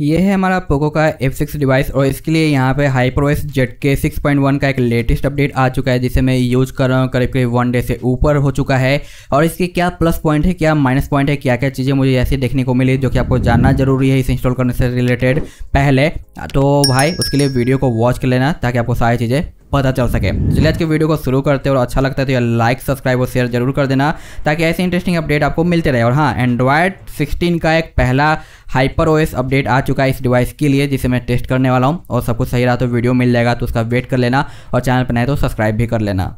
ये है हमारा पोको का F6 डिवाइस और इसके लिए यहाँ पे हाइप्रोएस जेट के सिक्स का एक लेटेस्ट अपडेट आ चुका है जिसे मैं यूज कर रहा हूँ करीब करीब वन डे से ऊपर हो चुका है और इसके क्या प्लस पॉइंट है क्या माइनस पॉइंट है क्या क्या चीज़ें मुझे ऐसे देखने को मिली जो कि आपको जानना जरूरी है इसे इंस्टॉल करने से रिलेटेड पहले तो भाई उसके लिए वीडियो को वॉच कर लेना ताकि आपको सारी चीज़ें पता चल सके चलिए आज के वीडियो को शुरू करते हैं और अच्छा लगता है तो लाइक सब्सक्राइब और शेयर जरूर कर देना ताकि ऐसे इंटरेस्टिंग अपडेट आपको मिलते रहे और हाँ एंड्रॉयड सिक्सटीन का एक पहला हाइपर ओएस अपडेट आ चुका है इस डिवाइस के लिए जिसे मैं टेस्ट करने वाला हूँ और सब कुछ सही रहा तो वीडियो मिल जाएगा तो उसका वेट कर लेना और चैनल पर नए तो सब्सक्राइब भी कर लेना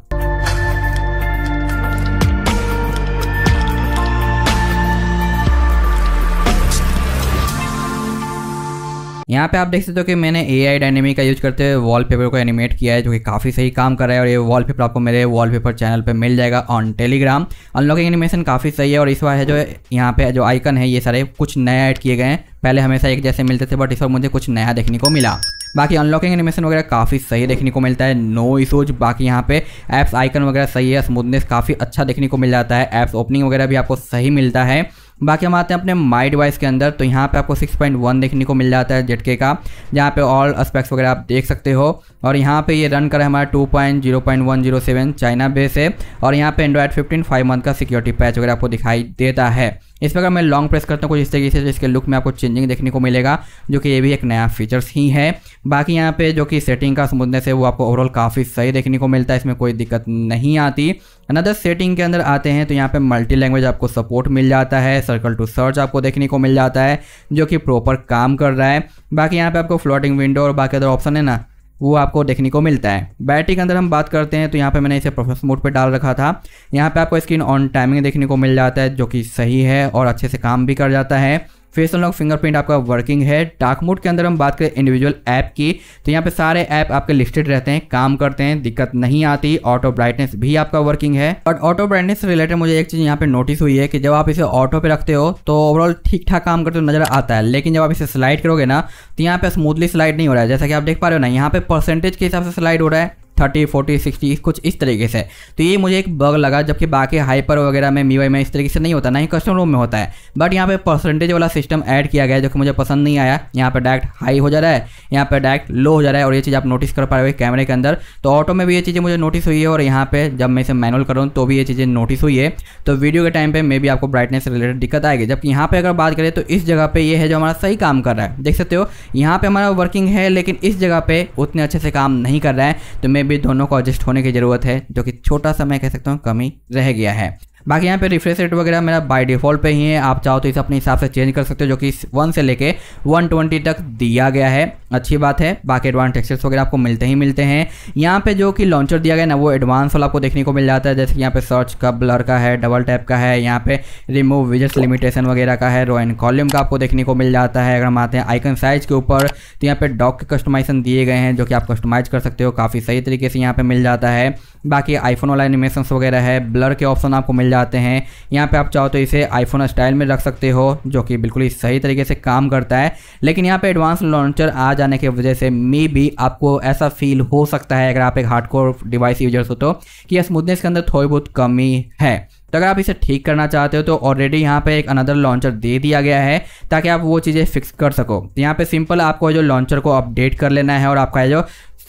यहाँ पे आप देख सकते हो कि मैंने ए आई डायनेमिक का यूज करते हुए वॉलपेपर को एनिमेट किया है जो कि काफी सही काम कर रहा है और ये वॉलपेपर आपको मेरे वॉलपेपर चैनल पे मिल जाएगा ऑन टेलीग्राम अनलॉकिंग एनिमेशन काफी सही है और इस बार है जो यहाँ पे जो आइकन है ये सारे कुछ नए ऐड किए गए हैं पहले हमेशा एक जैसे मिलते थे बट इस बार मुझे कुछ नया देखने को मिला बाकी अनलॉकिंग एनिमेशन वगैरह काफ़ी सही देखने को मिलता है नो इशूज बाकी यहाँ पे ऐप्स आइकन वगैरह सही है स्मूथनेस काफ़ी अच्छा देखने को मिल जाता है ऐप्स ओपनिंग वगैरह भी आपको सही मिलता है बाकी हम आते हैं अपने माई डिवाइस के अंदर तो यहाँ पे आपको 6.1 देखने को मिल जाता है जेटके का जहाँ पे ऑल एस्पेक्ट्स वगैरह आप देख सकते हो और यहाँ पे ये रन कर रहा है हमारा 2.0.107 चाइना बेस है और यहाँ पे एंड्रॉयड 15 फाइव मंथ का सिक्योरिटी पैच वगैरह आपको दिखाई देता है इस पर अगर मैं लॉन्ग प्रेस करता हूँ कुछ इस तरीके से तो इसके लुक में आपको चेंजिंग देखने को मिलेगा जो कि ये भी एक नया फीचर्स ही है बाकी यहाँ पे जो कि सेटिंग का स्मूथनेस है वो आपको ओवरऑल काफ़ी सही देखने को मिलता है इसमें कोई दिक्कत नहीं आती अनदर सेटिंग के अंदर आते हैं तो यहाँ पे मल्टी लैंग्वेज आपको सपोर्ट मिल जाता है सर्कल टू सर्च आपको देखने को मिल जाता है जो कि प्रॉपर काम कर रहा है बाकी यहाँ पर आपको फ्लोटिंग विंडो और बाकी अदर ऑप्शन है ना वो आपको देखने को मिलता है बैटरी के अंदर हम बात करते हैं तो यहाँ पे मैंने इसे प्रोसेस मोड पे डाल रखा था यहाँ पे आपको स्क्रीन ऑन टाइमिंग देखने को मिल जाता है जो कि सही है और अच्छे से काम भी कर जाता है फेस अनलॉक फिंगरप्रिंट आपका वर्किंग है डार्क मोड के अंदर हम बात करें इंडिविजुअल ऐप की तो यहाँ पे सारे ऐप आपके लिस्टेड रहते हैं काम करते हैं दिक्कत नहीं आती ऑटो ब्राइटनेस भी आपका वर्किंग है बट ऑटो ब्राइटनेस से रिलेटेड मुझे एक चीज़ यहाँ पे नोटिस हुई है कि जब आप इसे ऑटो पे रखते हो तो ओवरऑल ठीक ठाक काम करते हुए नजर आता है लेकिन जब आप इसे स्लाइड करोगे ना तो यहाँ पे स्मूथली स्लाइड नहीं हो रहा है जैसा कि आप देख पा रहे हो ना यहाँ पे परसेंटेज के हिसाब से स्लाइड हो रहा है थर्टी फोर्टी सिक्सटी कुछ इस तरीके से तो ये मुझे एक बग लगा जबकि बाकी हाइपर वगैरह में मी में इस तरीके से नहीं होता ना ही कस्टम रूम में होता है बट यहाँ पे परसेंटेज वाला सिस्टम ऐड किया गया है जो कि मुझे पसंद नहीं आया यहाँ पर डायरेक्ट हाई हो जा रहा है यहाँ पर डायरेक्ट लो हो जा रहा है और ये चीज़ आप नोटिस कर पा रहे हो कैमरे के अंदर तो ऑटो में भी ये चीज़ें मुझे नोटिस हुई है और यहाँ पर जब मैं इसे मैनुअल करूँ तो भी ये चीज़ें नोटिस हुई है तो वीडियो के टाइम पर मे भी आपको ब्राइटनेस रिलेटेड दिक्कत आएगी जबकि यहाँ पर अगर बात करें तो इस जगह पर ये है जो हमारा सही काम कर रहा है देख सकते हो यहाँ पर हमारा वर्किंग है लेकिन इस जगह पर उतने अच्छे से काम नहीं कर रहा है तो मे भी दोनों को एडजस्ट होने की ज़रूरत है जो कि छोटा सा मैं कह सकता हूँ कमी रह गया है बाकी यहाँ पे रिफ्रेश रेट वगैरह मेरा बाय डिफ़ॉल्ट पे ही है आप चाहो तो इसे अपने हिसाब से चेंज कर सकते हो जो कि वन से लेके 120 तक दिया गया है अच्छी बात है बाकी एडवांस टेक्सचर्स वगैरह आपको मिलते ही मिलते हैं यहाँ पे जो कि लॉन्चर दिया गया ना वो एडवांस वाला आपको देखने को मिल जाता है जैसे कि यहाँ पे सर्च का ब्लर का है डबल टैप का है यहाँ पे रिमूव विजट्स लिमिटेशन वगैरह का है रो एंड कॉल्यूम का आपको देखने को मिल जाता है अगर हम आते हैं आइकन साइज के ऊपर तो यहाँ पे डॉक के कस्टमाइजेशन दिए गए हैं जो कि आप कस्टमाइज कर सकते हो काफ़ी सही तरीके से यहाँ पे मिल जाता है बाकी आईफोन वाला एनिमेशन वगैरह है ब्लर के ऑप्शन आपको मिल जाते हैं यहाँ पे आप चाहो तो इसे आईफोन स्टाइल में रख सकते हो जो कि बिल्कुल ही सही तरीके से काम करता है लेकिन यहाँ पे एडवांस लॉन्चर आ जाने की वजह से मे भी आपको ऐसा फील हो सकता है अगर आप एक हार्डकोर डिवाइस यूजर्स हो तो कि यह स्मूथनेस के अंदर थोड़ी बहुत कमी है तो अगर आप इसे ठीक करना चाहते हो तो ऑलरेडी यहाँ पे एक अनदर लॉन्चर दे दिया गया है ताकि आप वो चीज़ें फिक्स कर सको तो यहाँ पे सिंपल आपको जो लॉन्चर को अपडेट कर लेना है और आपका जो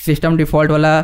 सिस्टम डिफ़ॉल्ट वाला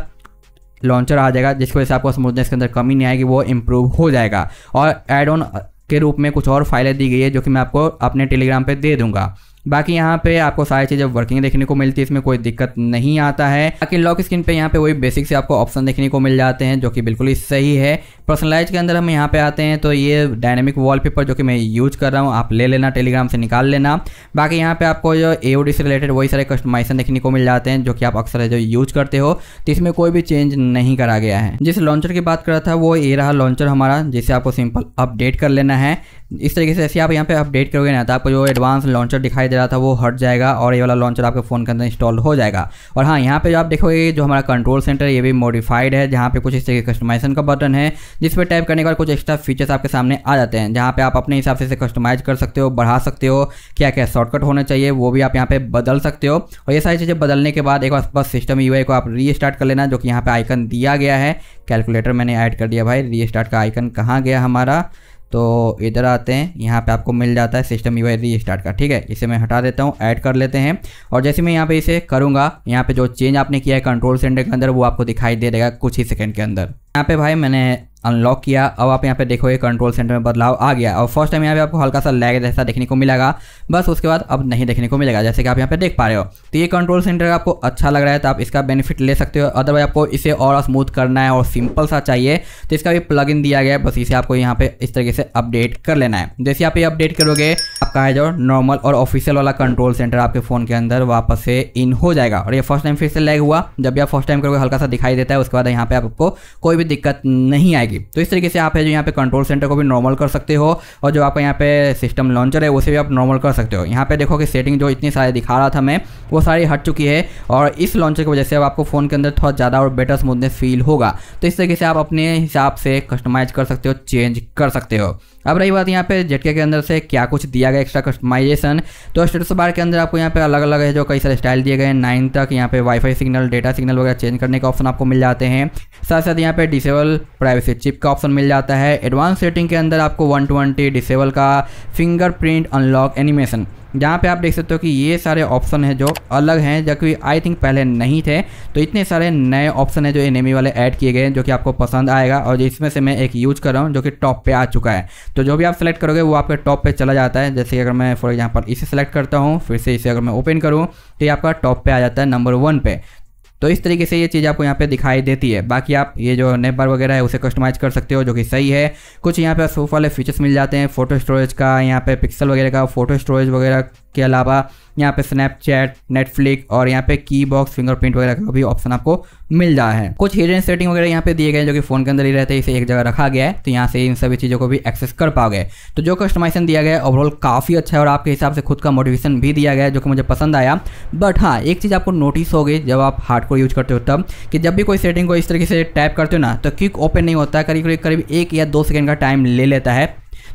लॉन्चर आ जाएगा जिसकी वजह से आपको स्मूथनेस के अंदर कमी नहीं आएगी वो इम्प्रूव हो जाएगा और एड ऑन के रूप में कुछ और फाइलें दी गई है जो कि मैं आपको अपने टेलीग्राम पर दे दूँगा बाकी यहाँ पे आपको सारी चीज़ें वर्किंग देखने को मिलती है इसमें कोई दिक्कत नहीं आता है बाकी लॉक स्क्रीन पे यहाँ पे वही बेसिक से आपको ऑप्शन देखने को मिल जाते हैं जो कि बिल्कुल ही सही है पर्सनलाइज के अंदर हम यहाँ पे आते हैं तो ये डायनेमिक वॉलपेपर जो कि मैं यूज कर रहा हूँ आप ले लेना टेलीग्राम से निकाल लेना बाकी यहाँ पे आपको जो ए से रिलेटेड वही सारे कस्टमाइजेशन देखने को मिल जाते हैं जो कि आप अक्सर जो यूज करते हो तो इसमें कोई भी चेंज नहीं करा गया है जिस लॉन्चर की बात कर रहा था वो ये रहा लॉन्चर हमारा जिसे आपको सिंपल अपडेट कर लेना है इस तरीके से ऐसे आप यहाँ पर अपडेट करोगे ना तो आपको जो एडवांस लॉन्चर दिखाई दे रहा था वो हट जाएगा और ये वाला लॉन्चर आपके फ़ोन के अंदर इंस्टॉल हो जाएगा और हाँ यहाँ पे जो आप देखोगे जो हमारा कंट्रोल सेंटर ये भी मॉडिफाइड है जहाँ पे कुछ इस तरह के कस्टमाइजेशन का बटन है जिस पर टाइप करने के बाद कुछ एक्स्ट्रा फीचर्स आपके सामने आ जाते हैं जहाँ पे आप अपने हिसाब से इसे कस्टमाइज कर सकते हो बढ़ा सकते हो क्या क्या शॉर्टकट होना चाहिए वो भी आप यहाँ पे बदल सकते हो और ये सारी चीज़ें बदलने के बाद एक बार बस सिस्टम यू को आप री कर लेना जो कि यहाँ पे आइकन दिया गया है कैलकुलेटर मैंने ऐड कर दिया भाई री का आइकन कहाँ गया हमारा तो इधर आते हैं यहाँ पे आपको मिल जाता है सिस्टम यू आई स्टार्ट का ठीक है इसे मैं हटा देता हूँ ऐड कर लेते हैं और जैसे मैं यहाँ पे इसे करूँगा यहाँ पे जो चेंज आपने किया है कंट्रोल सेंटर के अंदर वो आपको दिखाई दे देगा कुछ ही सेकंड के अंदर यहाँ पे भाई मैंने अनलॉक किया अब आप यहाँ पे देखोगे कंट्रोल सेंटर में बदलाव आ गया और फर्स्ट टाइम यहाँ पे आपको हल्का सा लैग जैसा देखने को मिलेगा बस उसके बाद अब नहीं देखने को मिलेगा जैसे कि आप यहाँ पे देख पा रहे हो तो ये कंट्रोल सेंटर आपको अच्छा लग रहा है तो आप इसका बेनिफिट ले सकते हो अदरवाइज आपको इसे और स्मूथ करना है और सिंपल सा चाहिए तो इसका भी प्लग दिया गया है बस इसे आपको यहाँ पे इस तरीके से अपडेट कर लेना है जैसे आप ये अपडेट करोगे आपका है जो नॉर्मल और ऑफिशियल वाला कंट्रोल सेंटर आपके फ़ोन के अंदर वापस से इन हो जाएगा और ये फर्स्ट टाइम फिर से लैग हुआ जब भी आप फर्स्ट टाइम करोगे हल्का सा दिखाई देता है उसके बाद यहाँ पे आपको कोई भी दिक्कत नहीं आएगी जाएगी तो इस तरीके से आप है जो यहाँ पे कंट्रोल सेंटर को भी नॉर्मल कर सकते हो और जो आपका यहाँ पे सिस्टम लॉन्चर है उसे भी आप नॉर्मल कर सकते हो यहाँ पे देखो कि सेटिंग जो इतनी सारी दिखा रहा था मैं वो सारी हट चुकी है और इस लॉन्चर की वजह से अब आपको फ़ोन के अंदर थोड़ा ज़्यादा और बेटर स्मूथनेस फील होगा तो इस तरीके से आप अपने हिसाब से कस्टमाइज कर सकते हो चेंज कर सकते हो अब रही बात यहाँ पे झटके के अंदर से क्या कुछ दिया गया एक्स्ट्रा कस्टमाइजेशन तो स्टेटस बार के अंदर आपको यहाँ पे अलग अलग है जो कई सारे स्टाइल दिए गए हैं नाइन तक यहाँ पे वाईफाई सिग्नल डेटा सिग्नल वगैरह चेंज करने का ऑप्शन आपको मिल जाते हैं साथ साथ यहाँ पे डिसेबल प्राइवेसी चिप का ऑप्शन मिल जाता है एडवांस सेटिंग के अंदर आपको वन डिसेबल का फिंगरप्रिंट अनलॉक एनिमेशन जहाँ पे आप देख सकते हो कि ये सारे ऑप्शन हैं जो अलग हैं जबकि आई थिंक पहले नहीं थे तो इतने सारे नए ऑप्शन हैं जो एनेमी वाले ऐड किए गए हैं जो कि आपको पसंद आएगा और इसमें से मैं एक यूज़ कर रहा हूँ जो कि टॉप पे आ चुका है तो जो भी आप सेलेक्ट करोगे वो आपके टॉप पे चला जाता है जैसे अगर मैं फॉर एग्जाम्पल इसे सेलेक्ट करता हूँ फिर से इसे अगर मैं ओपन करूँ तो ये आपका टॉप पर आ जाता है नंबर वन पे तो इस तरीके से ये चीज़ आपको यहाँ पे दिखाई देती है बाकी आप ये जो नेबर वगैरह है उसे कस्टमाइज कर सकते हो जो कि सही है कुछ यहाँ पे सूफ वाले फीचर्स मिल जाते हैं फोटो स्टोरेज का यहाँ पे पिक्सल वगैरह का फोटो स्टोरेज वगैरह के अलावा यहाँ पे स्नैपचैट नेटफ्लिक और यहाँ पे की बॉक्स फिंगरप्रिंट वगैरह का भी ऑप्शन आपको मिल जाए है कुछ हिडन सेटिंग वगैरह यहाँ पे दिए गए जो कि फोन के अंदर ही रहते हैं इसे एक जगह रखा गया है तो यहाँ से इन सभी चीज़ों को भी एक्सेस कर पाओगे तो जो कस्टमाइजेशन दिया गया ओवरऑल काफ़ी अच्छा है और आपके हिसाब से खुद का मोटिवेशन भी दिया गया जो कि मुझे पसंद आया बट हाँ एक चीज़ आपको नोटिस होगी जब आप हार्ड को यूज करते हो तब कि जब भी कोई सेटिंग को इस तरीके से टैप करते हो ना तो क्विक ओपन नहीं होता है करीब करीब करीब एक या दो सेकेंड का टाइम ले लेता है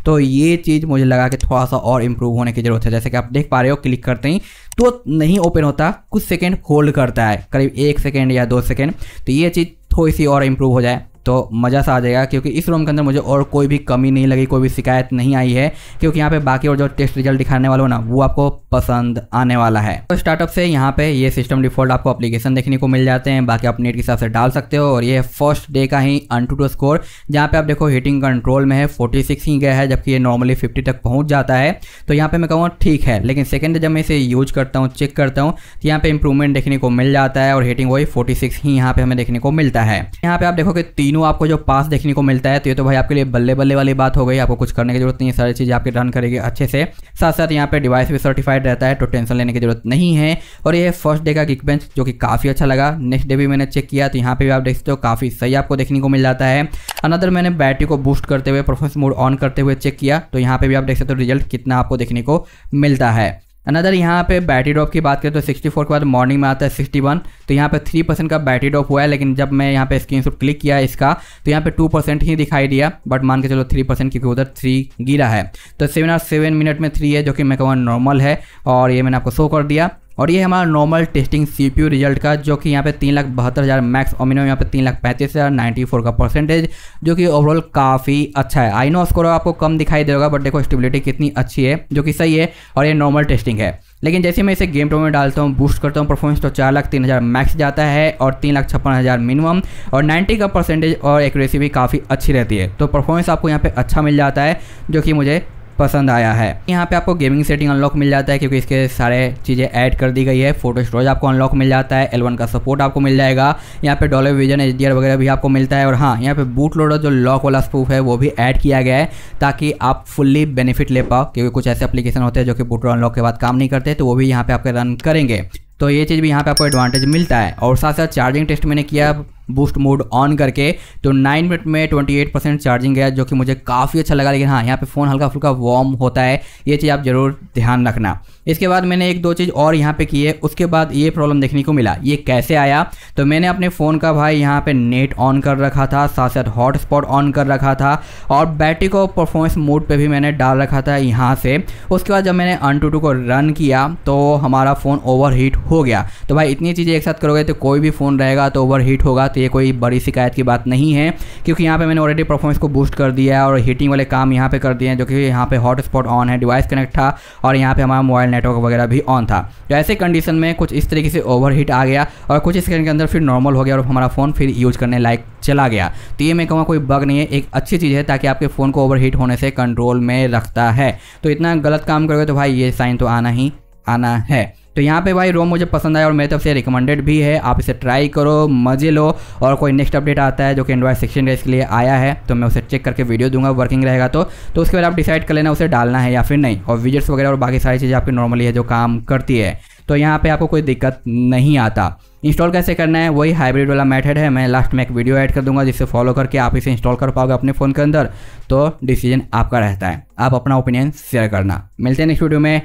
तो ये चीज़ मुझे लगा कि थोड़ा सा और इम्प्रूव होने की ज़रूरत है जैसे कि आप देख पा रहे हो क्लिक करते ही तो नहीं ओपन होता कुछ सेकेंड होल्ड करता है करीब एक सेकेंड या दो सेकेंड तो ये चीज़ थोड़ी सी और इम्प्रूव हो जाए तो मज़ा सा आ जाएगा क्योंकि इस रूम के अंदर मुझे और कोई भी कमी नहीं लगी कोई भी शिकायत नहीं आई है क्योंकि यहाँ पे बाकी और जो टेस्ट रिजल्ट दिखाने वाले हो ना वो आपको पसंद आने वाला है तो स्टार्टअप से यहाँ पे ये सिस्टम डिफॉल्ट आपको एप्लीकेशन देखने को मिल जाते हैं बाकी आप नेट के हिसाब से डाल सकते हो और ये फर्स्ट डे का ही अन टू स्कोर जहाँ पे आप देखो हीटिंग कंट्रोल में है फोर्टी ही गया है जबकि ये नॉर्मली फिफ्टी तक पहुँच जाता है तो यहाँ पर मैं कहूँ ठीक है लेकिन सेकेंड जब मैं इसे यूज करता हूँ चेक करता हूँ तो यहाँ पर इंप्रूवमेंट देखने को मिल जाता है और हीटिंग वही फोर्टी ही यहाँ पर हमें देखने को मिलता है यहाँ पे आप देखो कि तीनों तीनों आपको जो पास देखने को मिलता है तो ये तो भाई आपके लिए बल्ले बल्ले वाली बात हो गई आपको कुछ करने की जरूरत नहीं है सारी चीज़ आपके रन करेगी अच्छे से साथ साथ यहाँ पे डिवाइस भी सर्टिफाइड रहता है तो टेंशन लेने की जरूरत नहीं है और ये फर्स्ट डे का किक बेंच जो कि काफ़ी अच्छा लगा नेक्स्ट डे भी मैंने चेक किया तो यहाँ पर भी आप देख सकते हो काफ़ी सही आपको देखने को मिल जाता है अनदर मैंने बैटरी को बूस्ट करते हुए परफॉर्मेंस मोड ऑन करते हुए चेक किया तो यहाँ पर भी आप देख सकते हो रिजल्ट कितना आपको देखने को मिलता है अनदर यहाँ पे बैटरी ड्रॉप की बात करें तो 64 के बाद मॉर्निंग में आता है 61 तो यहाँ पे 3 परसेंट का बैटरी ड्रॉप हुआ है लेकिन जब मैं यहाँ पे स्क्रीन क्लिक किया इसका तो यहाँ पे 2 परसेंट ही दिखाई दिया बट मान के चलो 3 परसेंट क्योंकि उधर 3 गिरा है तो सेवन और सेवन मिनट में थ्री है जो कि मैं कहूँ नॉर्मल है और ये मैंने आपको शो कर दिया और ये हमारा normal testing C P result का जो कि यहाँ पे तीन लाख बहत्तर हज़ार मैक्स और मिनिमम यहाँ पे तीन लाख पैंतीस हज़ार नाइन्टी फोर का परसेंटेज जो कि ओवरऑल काफ़ी अच्छा है आई नो स्कोर आपको कम दिखाई देगा बट देखो स्टेबिलिटी कितनी अच्छी है जो कि सही है और ये नॉर्मल टेस्टिंग है लेकिन जैसे मैं इसे गेम टो में डालता हूँ बूस्ट करता हूँ परफॉर्मेंस तो चार लाख तीन हज़ार मैक्स जाता है और तीन लाख छप्पन हज़ार मिनिमम और नाइन्टी का परसेंटेज और एक्यूरेसी भी काफ़ी अच्छी रहती है तो परफॉर्मेंस आपको यहाँ पे अच्छा मिल जाता है जो कि मुझे पसंद आया है यहाँ पे आपको गेमिंग सेटिंग अनलॉक मिल जाता है क्योंकि इसके सारे चीज़ें ऐड कर दी गई है फोटो स्टोरेज आपको अनलॉक मिल जाता है एलवन का सपोर्ट आपको मिल जाएगा यहाँ पे डॉलर विजन एच वगैरह भी आपको मिलता है और हाँ यहाँ पे बूट लोडर जो लॉक वाला स्पूफ है वो भी ऐड किया गया है ताकि आप फुल्ली बेनिफिट ले पाओ क्योंकि कुछ ऐसे एप्लीकेशन होते हैं जो कि बूट अनलॉक के बाद काम नहीं करते तो वो भी यहाँ पे आपके रन करेंगे तो ये चीज़ भी यहाँ पे आपको एडवांटेज मिलता है और साथ साथ चार्जिंग टेस्ट मैंने किया बूस्ट मोड ऑन करके तो नाइन मिनट में ट्वेंटी एट परसेंट चार्जिंग गया जो कि मुझे काफ़ी अच्छा लगा लेकिन हाँ यहाँ पे फ़ोन हल्का फुल्का वार्म होता है ये चीज़ आप ज़रूर ध्यान रखना इसके बाद मैंने एक दो चीज़ और यहाँ पे की है उसके बाद ये प्रॉब्लम देखने को मिला ये कैसे आया तो मैंने अपने फ़ोन का भाई यहाँ पर नेट ऑन कर रखा था साथ साथ हॉटस्पॉट ऑन कर रखा था और बैटरी को परफॉर्मेंस मोड पर भी मैंने डाल रखा था यहाँ से उसके बाद जब मैंने अन टू टू को रन किया तो हमारा फ़ोन ओवर हो गया तो भाई इतनी चीज़ें एक साथ करोगे तो कोई भी फ़ोन रहेगा तो ओवर होगा सकती तो ये कोई बड़ी शिकायत की बात नहीं है क्योंकि यहाँ पे मैंने ऑलरेडी परफॉर्मेंस को बूस्ट कर दिया है और हीटिंग वाले काम यहाँ पे कर दिए हैं जो कि यहाँ पे हॉट स्पॉट ऑन है डिवाइस कनेक्ट था और यहाँ पे हमारा मोबाइल नेटवर्क वगैरह भी ऑन था तो ऐसे कंडीशन में कुछ इस तरीके से ओवर हीट आ गया और कुछ स्क्रीन के अंदर फिर नॉर्मल हो गया और हमारा फ़ोन फिर यूज़ करने लायक चला गया तो ये मैं कहूँगा कोई बग नहीं है एक अच्छी चीज़ है ताकि आपके फ़ोन को ओवर हीट होने से कंट्रोल में रखता है तो इतना गलत काम करोगे तो भाई ये साइन तो आना ही आना है तो यहाँ पे भाई रोम मुझे पसंद आया और मेरे तरफ से रिकमेंडेड भी है आप इसे ट्राई करो मज़े लो और कोई नेक्स्ट अपडेट आता है जो कि एंड्रॉइड सिक्सटीन का इसके लिए आया है तो मैं उसे चेक करके वीडियो दूंगा वर्किंग रहेगा तो तो उसके बाद आप डिसाइड कर लेना उसे डालना है या फिर नहीं और विजट्स वगैरह और बाकी सारी चीज़ें आपकी नॉर्मली है जो काम करती है तो यहाँ पर आपको कोई दिक्कत नहीं आता इंस्टॉल कैसे करना है वही हाइब्रिड वाला मेथड है मैं लास्ट में एक वीडियो ऐड कर दूंगा जिससे फॉलो करके आप इसे इंस्टॉल कर पाओगे अपने फ़ोन के अंदर तो डिसीजन आपका रहता है आप अपना ओपिनियन शेयर करना मिलते हैं नेक्स्ट वीडियो में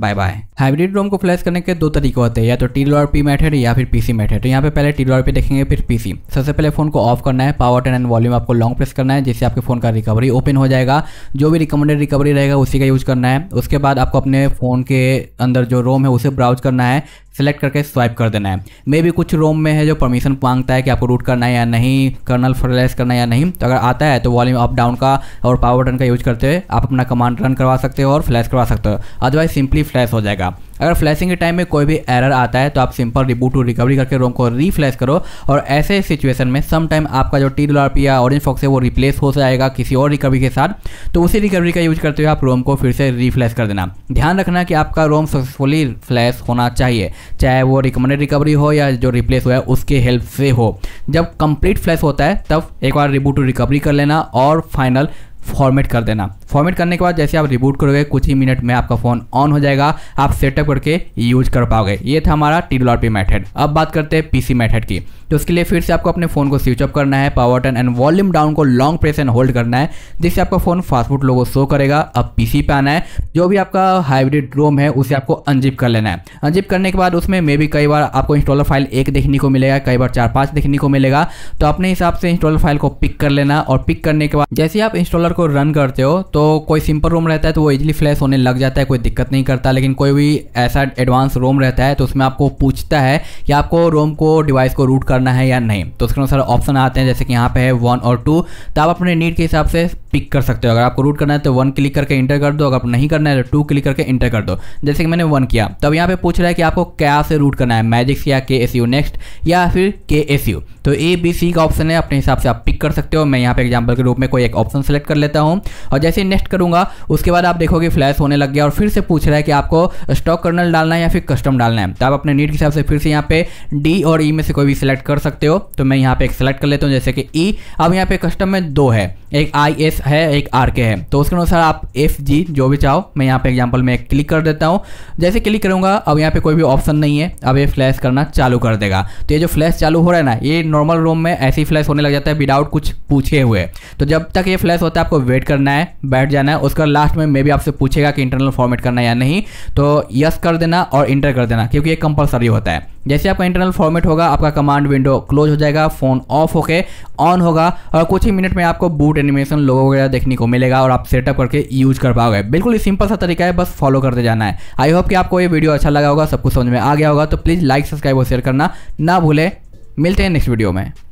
बाय बाय हाइब्रिड रोम को फ्लैश करने के दो तरीके होते हैं या तो टी और पी मैथड या फिर पीसी मैथड तो यहाँ पे पहले टी और पी देखेंगे फिर पीसी सबसे पहले फोन को ऑफ करना है पावर टेन एंड वॉल्यूम आपको लॉन्ग प्रेस करना है जिससे आपके फोन का रिकवरी ओपन हो जाएगा जो भी रिकमेंडेड रिकवरी रहेगा उसी का यूज करना है उसके बाद आपको अपने फोन के अंदर जो रोम है उसे ब्राउज करना है सेलेक्ट करके स्वाइप कर देना है मे भी कुछ रोम में है जो परमिशन मांगता है कि आपको रूट करना है या नहीं कर्नल फ्रेस करना है या नहीं तो अगर आता है तो वॉल्यूम अप डाउन का और पावर बटन का यूज करते हुए आप अपना कमांड रन करवा सकते हो और फ्लैश करवा सकते हो अदरवाइज सिंपली फ्लैश हो जाएगा अगर फ्लैशिंग के टाइम में कोई भी एरर आता है तो आप सिंपल रिबूट टू रिकवरी करके रोम को रीफ्लैश करो और ऐसे सिचुएशन में सम टाइम आपका जो टी आर पी या ऑरेंज फॉक्स है वो रिप्लेस हो जाएगा किसी और रिकवरी के साथ तो उसी रिकवरी का यूज करते हुए आप रोम को फिर से रीफ्लैश कर देना ध्यान रखना कि आपका रोम सक्सेसफुली फ्लैश होना चाहिए चाहे वो रिकमेंडेड रिकवरी हो या जो रिप्लेस हुआ है उसके हेल्प से हो जब कंप्लीट फ्लैश होता है तब एक बार रिबूट टू रिकवरी कर लेना और फाइनल फॉर्मेट कर देना फॉर्मेट करने के बाद जैसे आप रिबूट करोगे कुछ ही मिनट में आपका फ़ोन ऑन हो जाएगा आप सेटअप करके यूज कर पाओगे ये था हमारा टी डॉलर पी मैथड अब बात करते हैं पीसी मैथड की तो उसके लिए फिर से आपको अपने फ़ोन को स्विच ऑफ करना है power button and volume down को लॉन्ग प्रेस एंड होल्ड करना है जिससे आपका फ़ोन फास्टफूड लोगो शो करेगा अब पीसी पे आना है जो भी आपका हाइब्रिड रोम है उसे आपको अनजिप कर लेना है अनजिप करने के बाद उसमें मे भी कई बार आपको इंस्टॉलर फाइल एक देखने को मिलेगा कई बार चार पाँच देखने को मिलेगा तो अपने हिसाब से इंस्टॉलर फाइल को पिक कर लेना और पिक करने के बाद जैसे आप इंस्टॉलर को रन करते हो तो तो कोई सिंपल रोम रहता है तो वो इजीली फ्लैश होने लग जाता है कोई दिक्कत नहीं करता लेकिन कोई भी ऐसा एडवांस रोम रहता है तो उसमें आपको पूछता है कि आपको रोम को डिवाइस को रूट करना है या नहीं तो उसके अनुसार ऑप्शन आते हैं जैसे कि यहाँ पे है वन और टू तो आप अपने नीड के हिसाब से पिक कर सकते हो अगर आपको रूट करना है तो वन क्लिक करके इंटर कर दो अगर आप नहीं करना है तो टू क्लिक करके इंटर कर दो जैसे कि मैंने वन किया तब यहाँ पे पूछ रहा है कि आपको क्या से रूट करना है मैजिक्स या के एस यू नेक्स्ट या फिर के एस यू तो ए बी सी का ऑप्शन है अपने हिसाब से आप पिक कर सकते हो मैं यहाँ पे एग्जाम्पल के रूप में कोई एक ऑप्शन सेलेक्ट कर लेता हूँ और जैसे नेक्स्ट करूँगा उसके बाद आप देखोगे फ्लैश होने लग गया और फिर से पूछ रहा है कि आपको स्टॉक कर्नल डालना है या फिर कस्टम डालना है तो आप अपने नीड के हिसाब से फिर से यहाँ पे डी और ई e में से कोई भी सिलेक्ट कर सकते हो तो मैं यहाँ पे एक सेलेक्ट कर लेता हूँ जैसे कि ई e, अब यहाँ पे कस्टम में दो है एक आई एस है एक आर के है तो उसके अनुसार आप एफ जी जो भी चाहो मैं यहाँ पे एग्जाम्पल में क्लिक कर देता हूँ जैसे क्लिक करूंगा अब यहाँ पे कोई भी ऑप्शन नहीं है अब ये फ्लैश करना चालू कर देगा तो ये जो फ्लैश चालू हो रहा है ना ये नॉर्मल रूम में ऐसे ही फ्लैश होने लग जाता है विदाउट कुछ पूछे हुए तो जब तक ये फ्लैश होता है आपको वेट करना है बैठ जाना है उसका लास्ट में मे भी आपसे पूछेगा कि इंटरनल फॉर्मेट करना है या नहीं तो यस कर देना और इंटर कर देना क्योंकि ये कंपलसरी होता है जैसे आपका इंटरनल फॉर्मेट होगा आपका कमांड विंडो क्लोज हो जाएगा फ़ोन ऑफ होके ऑन होगा और कुछ ही मिनट में आपको बूट एनिमेशन लोगों वगैरह देखने को मिलेगा और आप सेटअप करके यूज कर पाओगे बिल्कुल ही सिंपल सा तरीका है बस फॉलो करते जाना है आई होप कि आपको ये वीडियो अच्छा लगा होगा सब कुछ समझ में आ गया होगा तो प्लीज़ लाइक सब्सक्राइब और शेयर करना ना भूले मिलते हैं नेक्स्ट वीडियो में